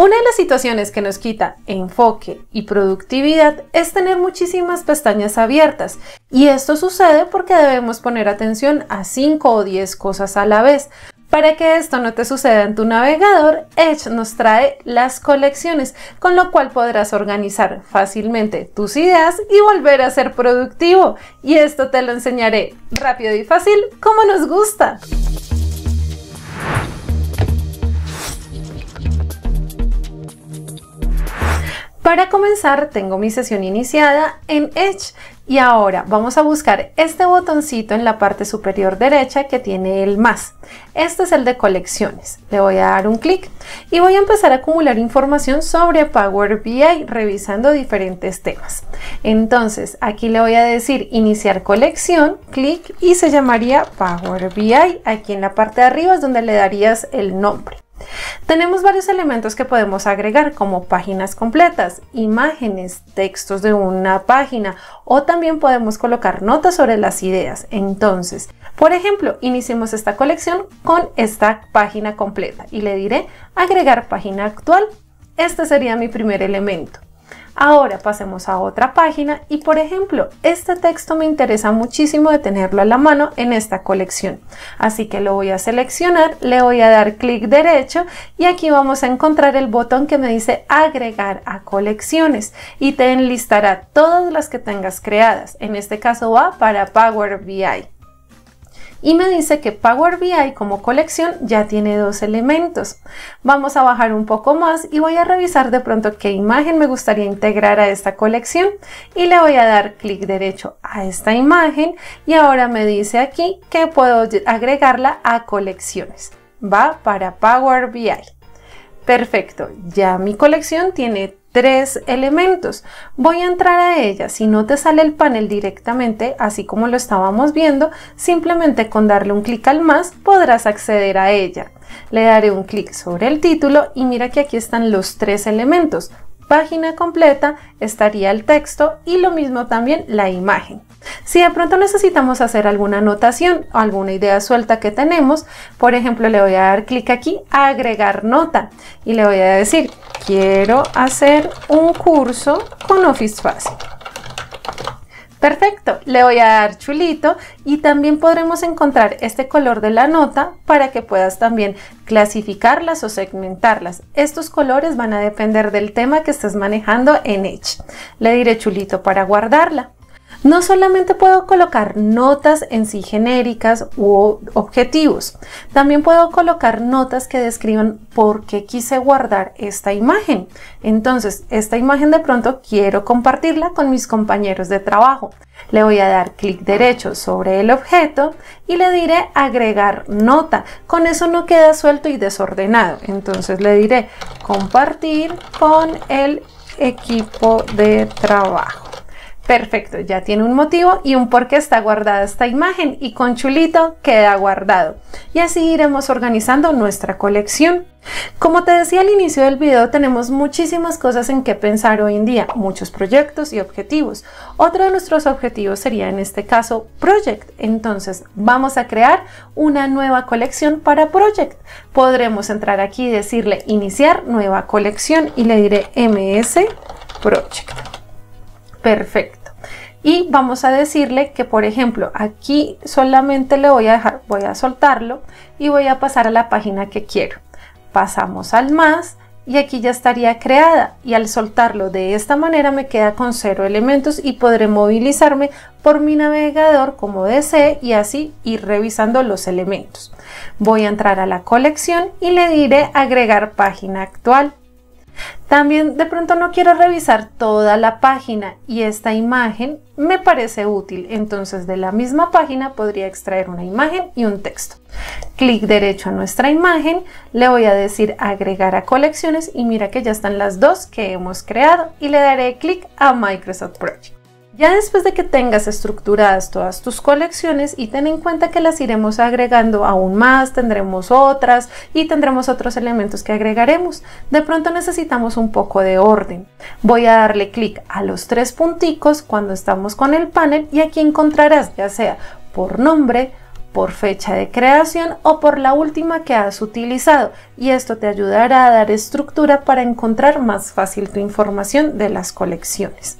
Una de las situaciones que nos quita enfoque y productividad es tener muchísimas pestañas abiertas y esto sucede porque debemos poner atención a 5 o 10 cosas a la vez. Para que esto no te suceda en tu navegador, Edge nos trae las colecciones, con lo cual podrás organizar fácilmente tus ideas y volver a ser productivo. Y esto te lo enseñaré rápido y fácil como nos gusta. Para comenzar tengo mi sesión iniciada en Edge y ahora vamos a buscar este botoncito en la parte superior derecha que tiene el más. Este es el de colecciones. Le voy a dar un clic y voy a empezar a acumular información sobre Power BI revisando diferentes temas. Entonces aquí le voy a decir iniciar colección, clic y se llamaría Power BI. Aquí en la parte de arriba es donde le darías el nombre. Tenemos varios elementos que podemos agregar como páginas completas, imágenes, textos de una página o también podemos colocar notas sobre las ideas. Entonces, por ejemplo, iniciemos esta colección con esta página completa y le diré agregar página actual. Este sería mi primer elemento. Ahora pasemos a otra página y por ejemplo, este texto me interesa muchísimo de tenerlo a la mano en esta colección. Así que lo voy a seleccionar, le voy a dar clic derecho y aquí vamos a encontrar el botón que me dice agregar a colecciones y te enlistará todas las que tengas creadas. En este caso va para Power BI y me dice que Power BI como colección ya tiene dos elementos. Vamos a bajar un poco más y voy a revisar de pronto qué imagen me gustaría integrar a esta colección y le voy a dar clic derecho a esta imagen y ahora me dice aquí que puedo agregarla a colecciones. Va para Power BI. Perfecto, ya mi colección tiene tres elementos. Voy a entrar a ella. Si no te sale el panel directamente, así como lo estábamos viendo, simplemente con darle un clic al más podrás acceder a ella. Le daré un clic sobre el título y mira que aquí están los tres elementos. Página completa, estaría el texto y lo mismo también la imagen. Si de pronto necesitamos hacer alguna anotación o alguna idea suelta que tenemos, por ejemplo, le voy a dar clic aquí, a agregar nota y le voy a decir, quiero hacer un curso con Office Fácil. Perfecto, le voy a dar chulito y también podremos encontrar este color de la nota para que puedas también clasificarlas o segmentarlas. Estos colores van a depender del tema que estés manejando en Edge. Le diré chulito para guardarla. No solamente puedo colocar notas en sí genéricas u objetivos, también puedo colocar notas que describan por qué quise guardar esta imagen. Entonces, esta imagen de pronto quiero compartirla con mis compañeros de trabajo. Le voy a dar clic derecho sobre el objeto y le diré agregar nota. Con eso no queda suelto y desordenado. Entonces le diré compartir con el equipo de trabajo. Perfecto, ya tiene un motivo y un por qué está guardada esta imagen y con chulito queda guardado. Y así iremos organizando nuestra colección. Como te decía al inicio del video, tenemos muchísimas cosas en que pensar hoy en día, muchos proyectos y objetivos. Otro de nuestros objetivos sería en este caso Project, entonces vamos a crear una nueva colección para Project. Podremos entrar aquí y decirle iniciar nueva colección y le diré ms Project. Perfecto y vamos a decirle que por ejemplo aquí solamente le voy a dejar voy a soltarlo y voy a pasar a la página que quiero pasamos al más y aquí ya estaría creada y al soltarlo de esta manera me queda con cero elementos y podré movilizarme por mi navegador como desee y así ir revisando los elementos voy a entrar a la colección y le diré agregar página actual también de pronto no quiero revisar toda la página y esta imagen me parece útil. Entonces de la misma página podría extraer una imagen y un texto. Clic derecho a nuestra imagen, le voy a decir agregar a colecciones y mira que ya están las dos que hemos creado y le daré clic a Microsoft Project. Ya después de que tengas estructuradas todas tus colecciones y ten en cuenta que las iremos agregando aún más, tendremos otras y tendremos otros elementos que agregaremos. De pronto necesitamos un poco de orden. Voy a darle clic a los tres punticos cuando estamos con el panel y aquí encontrarás ya sea por nombre, por fecha de creación o por la última que has utilizado y esto te ayudará a dar estructura para encontrar más fácil tu información de las colecciones.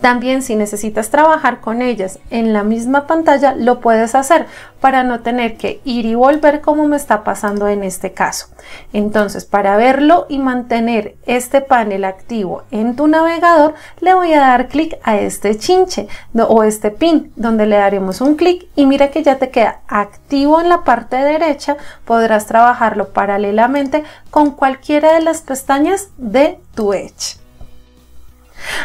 También si necesitas trabajar con ellas en la misma pantalla, lo puedes hacer para no tener que ir y volver como me está pasando en este caso. Entonces, para verlo y mantener este panel activo en tu navegador, le voy a dar clic a este chinche o este pin, donde le daremos un clic y mira que ya te queda activo en la parte derecha. Podrás trabajarlo paralelamente con cualquiera de las pestañas de tu Edge.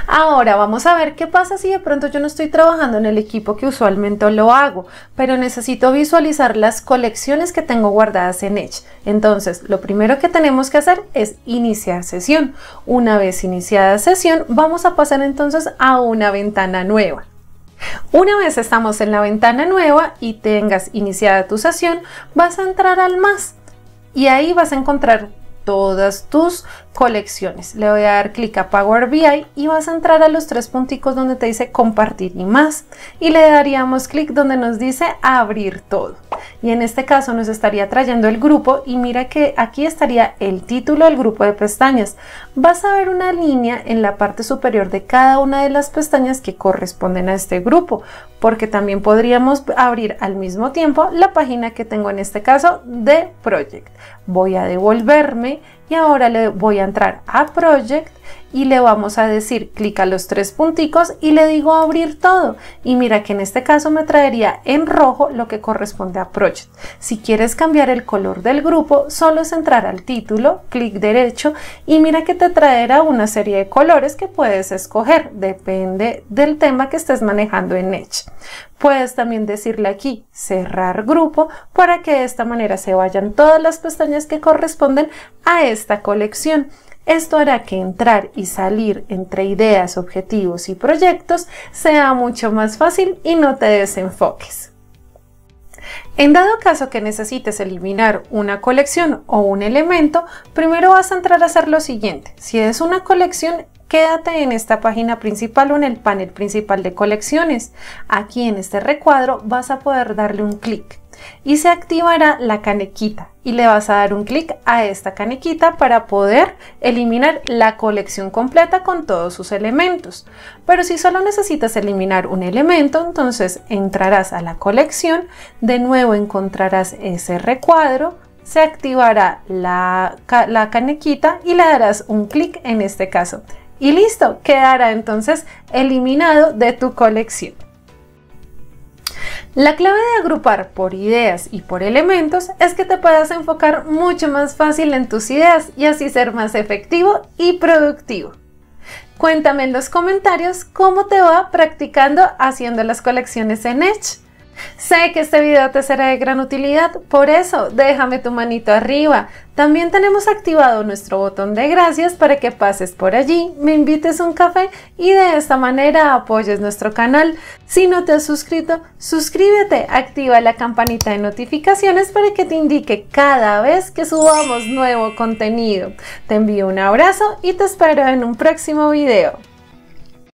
Ahora vamos a ver qué pasa si de pronto yo no estoy trabajando en el equipo que usualmente lo hago, pero necesito visualizar las colecciones que tengo guardadas en Edge. Entonces, lo primero que tenemos que hacer es iniciar sesión. Una vez iniciada sesión, vamos a pasar entonces a una ventana nueva. Una vez estamos en la ventana nueva y tengas iniciada tu sesión, vas a entrar al más y ahí vas a encontrar todas tus colecciones. Le voy a dar clic a Power BI y vas a entrar a los tres punticos donde te dice compartir y más. Y le daríamos clic donde nos dice abrir todo. Y en este caso nos estaría trayendo el grupo y mira que aquí estaría el título del grupo de pestañas. Vas a ver una línea en la parte superior de cada una de las pestañas que corresponden a este grupo, porque también podríamos abrir al mismo tiempo la página que tengo en este caso de Project. Voy a devolverme y ahora le voy a entrar a Project y le vamos a decir clic a los tres punticos y le digo abrir todo. Y mira que en este caso me traería en rojo lo que corresponde a Project. Si quieres cambiar el color del grupo, solo es entrar al título, clic derecho y mira que te traerá una serie de colores que puedes escoger, depende del tema que estés manejando en Edge. Puedes también decirle aquí cerrar grupo para que de esta manera se vayan todas las pestañas que corresponden a esta colección. Esto hará que entrar y salir entre ideas, objetivos y proyectos sea mucho más fácil y no te desenfoques. En dado caso que necesites eliminar una colección o un elemento, primero vas a entrar a hacer lo siguiente. Si es una colección, quédate en esta página principal o en el panel principal de colecciones. Aquí en este recuadro vas a poder darle un clic y se activará la canequita y le vas a dar un clic a esta canequita para poder eliminar la colección completa con todos sus elementos. Pero si solo necesitas eliminar un elemento, entonces entrarás a la colección, de nuevo encontrarás ese recuadro, se activará la, canequita y le darás un clic en este caso. Y listo, quedará entonces eliminado de tu colección. La clave de agrupar por ideas y por elementos es que te puedas enfocar mucho más fácil en tus ideas y así ser más efectivo y productivo. Cuéntame en los comentarios cómo te va practicando haciendo las colecciones en Edge. Sé que este video te será de gran utilidad, por eso déjame tu manito arriba. También tenemos activado nuestro botón de gracias para que pases por allí, me invites un café y de esta manera apoyes nuestro canal. Si no te has suscrito, suscríbete, activa la campanita de notificaciones para que te indique cada vez que subamos nuevo contenido. Te envío un abrazo y te espero en un próximo video.